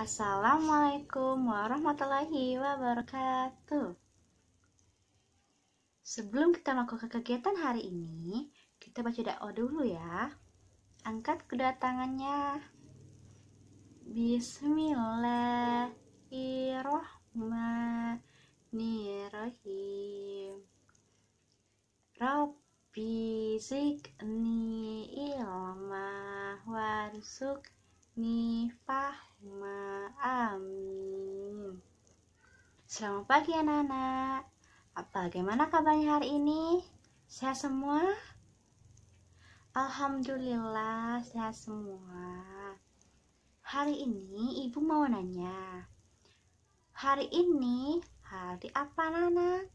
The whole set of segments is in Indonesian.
Assalamualaikum warahmatullahi wabarakatuh. Sebelum kita melakukan kegiatan hari ini, kita baca doa dulu ya. Angkat kedua tangannya. Bismillahirrahmanirrahim. Rabbi zikni ilma warzukni fahma Allahumma amin. Selamat pagi anak-anak. Bagaimana kabarnya hari ini? Sehat semua? Alhamdulillah sehat semua. Hari ini ibu mau nanya. Hari ini hari apa anak?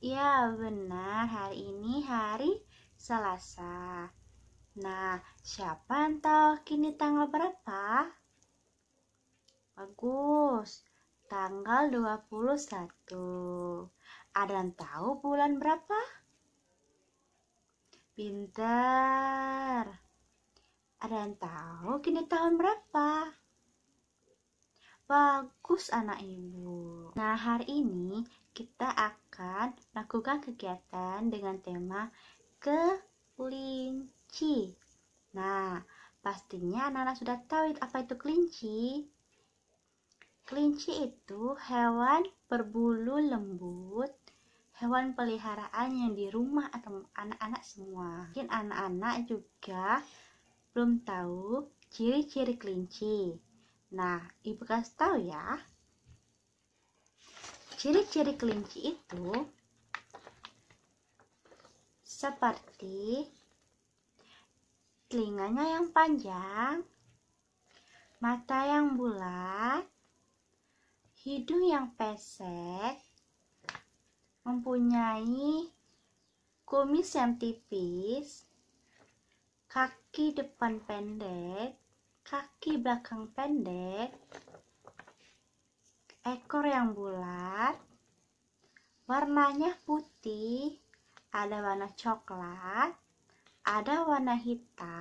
Ya benar, hari ini hari Selasa. Nah, siapa yang tahu kini tanggal berapa? Bagus, tanggal 21. Ada yang tahu bulan berapa? Pinter. Ada yang tahu kini tahun berapa? Bagus anak ibu. Nah, hari ini kita akan lakukan kegiatan dengan tema kelinci kelinci. Nah, pastinya Nana sudah tahu apa itu kelinci. Kelinci itu hewan berbulu lembut, hewan peliharaan yang di rumah atau anak-anak semua. Mungkin anak-anak juga belum tahu ciri-ciri kelinci. Nah, Ibu kasih tahu ya. Ciri-ciri kelinci itu seperti telinganya yang panjang, mata yang bulat, hidung yang pesek, mempunyai kumis yang tipis, kaki depan pendek, kaki belakang pendek, ekor yang bulat, warnanya putih, ada warna coklat, ada warna hitam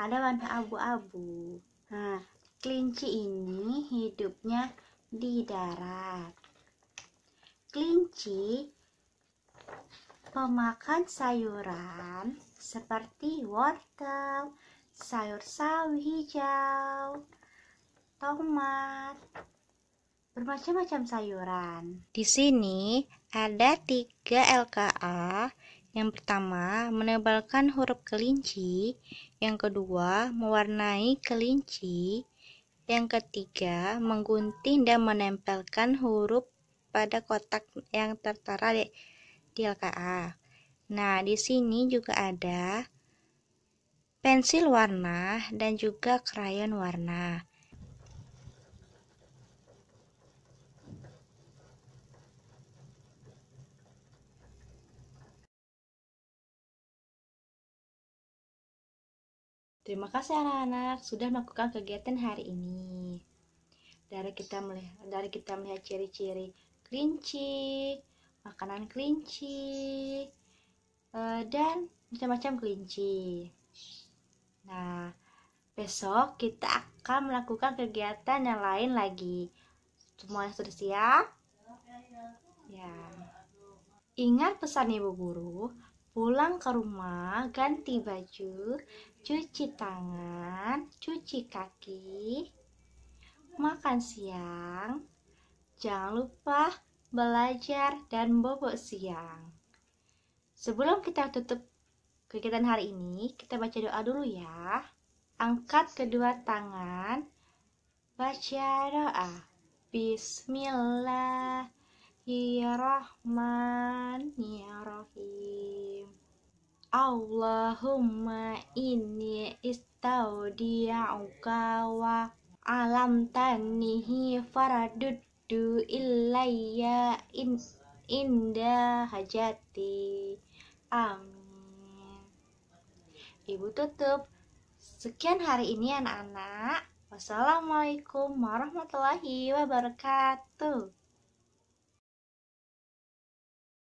ada warna abu-abu. Nah, kelinci ini hidupnya di darat. Kelinci pemakan sayuran seperti wortel, sayur sawi hijau, tomat, bermacam-macam sayuran. Di sini ada tiga LKA yang pertama, menebalkan huruf kelinci. Yang kedua, mewarnai kelinci. Yang ketiga, menggunting dan menempelkan huruf pada kotak yang tertera di, di LKA. Nah, di sini juga ada pensil warna dan juga krayon warna. Terima kasih anak-anak sudah melakukan kegiatan hari ini. Dari kita melihat dari kita melihat ciri-ciri kelinci, makanan kelinci, eh, dan macam-macam kelinci. Nah, besok kita akan melakukan kegiatan yang lain lagi. Semuanya sudah siap? Ya. Ingat pesan Ibu Guru, pulang ke rumah, ganti baju, cuci tangan, cuci kaki, makan siang. Jangan lupa belajar dan bobok siang. Sebelum kita tutup kegiatan hari ini, kita baca doa dulu ya. Angkat kedua tangan, baca doa. Bismillah. Bismillahirrahmanirrahim. Iya, Allahumma inni istaudi'uka wa alam tanihi faraduddu ilayya in, inda hajati. Amin. Ibu tutup. Sekian hari ini anak-anak. Wassalamualaikum warahmatullahi wabarakatuh.